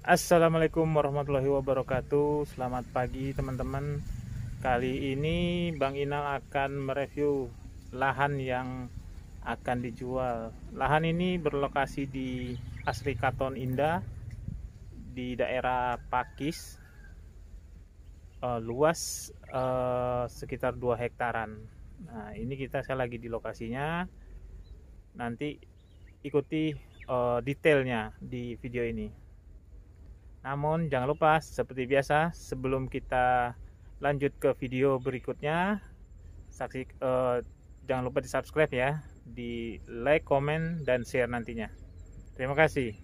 Assalamualaikum warahmatullahi wabarakatuh Selamat pagi teman-teman Kali ini Bang Inal akan mereview lahan yang akan dijual Lahan ini berlokasi di Asri Katon Indah Di daerah Pakis uh, Luas uh, sekitar 2 hektaran Nah ini kita saya lagi di lokasinya Nanti ikuti uh, detailnya di video ini namun jangan lupa seperti biasa sebelum kita lanjut ke video berikutnya saksi eh, jangan lupa di subscribe ya, di like, komen dan share nantinya. Terima kasih.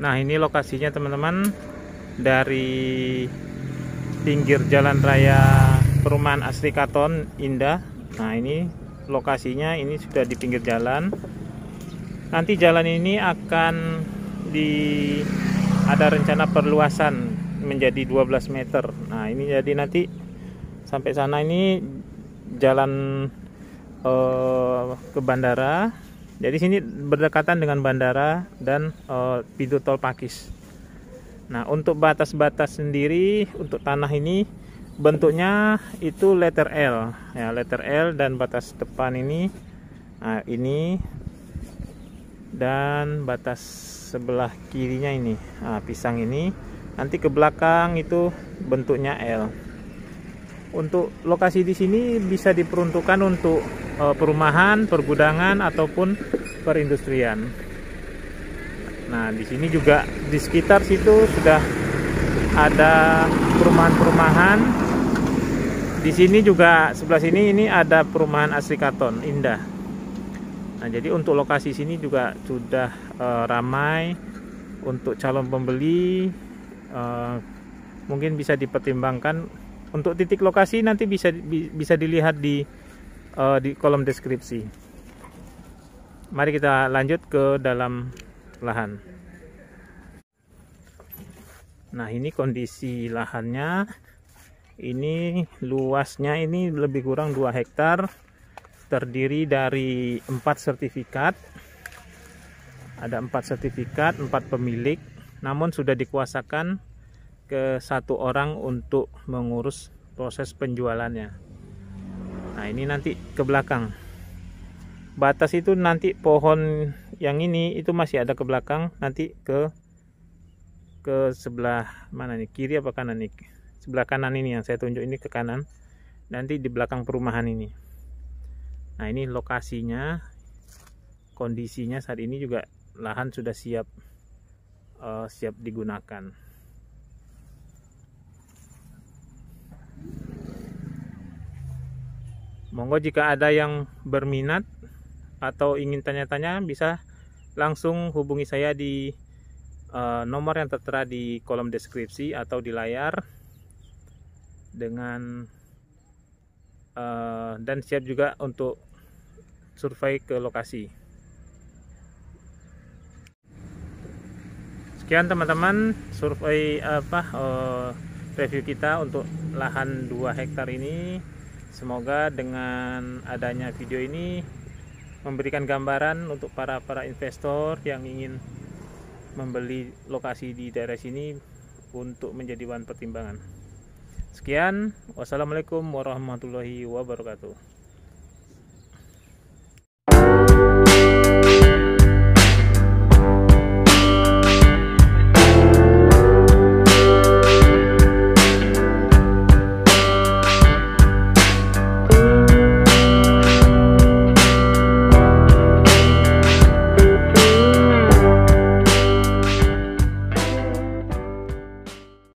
Nah ini lokasinya teman-teman dari pinggir jalan raya perumahan asli Katon Indah. Nah ini lokasinya ini sudah di pinggir jalan nanti jalan ini akan di ada rencana perluasan menjadi 12 meter nah ini jadi nanti sampai sana ini jalan eh, ke bandara jadi sini berdekatan dengan bandara dan eh, pintu tol Pakis nah untuk batas-batas sendiri untuk tanah ini bentuknya itu letter L ya letter L dan batas depan ini nah, ini dan batas sebelah kirinya ini nah, pisang ini nanti ke belakang itu bentuknya L untuk lokasi di sini bisa diperuntukkan untuk eh, perumahan, pergudangan ataupun perindustrian. Nah, di sini juga di sekitar situ sudah ada perumahan-perumahan. Di sini juga sebelah sini ini ada perumahan asli katon Indah. Nah, jadi untuk lokasi sini juga sudah uh, ramai untuk calon pembeli uh, mungkin bisa dipertimbangkan untuk titik lokasi nanti bisa bisa dilihat di uh, di kolom deskripsi. Mari kita lanjut ke dalam lahan. Nah, ini kondisi lahannya. Ini luasnya ini lebih kurang 2 hektar terdiri dari empat sertifikat ada empat sertifikat empat pemilik namun sudah dikuasakan ke satu orang untuk mengurus proses penjualannya nah ini nanti ke belakang batas itu nanti pohon yang ini itu masih ada ke belakang nanti ke ke sebelah mana nih kiri apa kanan nih sebelah kanan ini yang saya tunjuk ini ke kanan nanti di belakang perumahan ini nah ini lokasinya kondisinya saat ini juga lahan sudah siap uh, siap digunakan monggo jika ada yang berminat atau ingin tanya-tanya bisa langsung hubungi saya di uh, nomor yang tertera di kolom deskripsi atau di layar dengan uh, dan siap juga untuk survei ke lokasi. Sekian teman-teman survei apa uh, review kita untuk lahan 2 hektar ini. Semoga dengan adanya video ini memberikan gambaran untuk para para investor yang ingin membeli lokasi di daerah sini untuk menjadi bahan pertimbangan. Sekian, wassalamualaikum warahmatullahi wabarakatuh.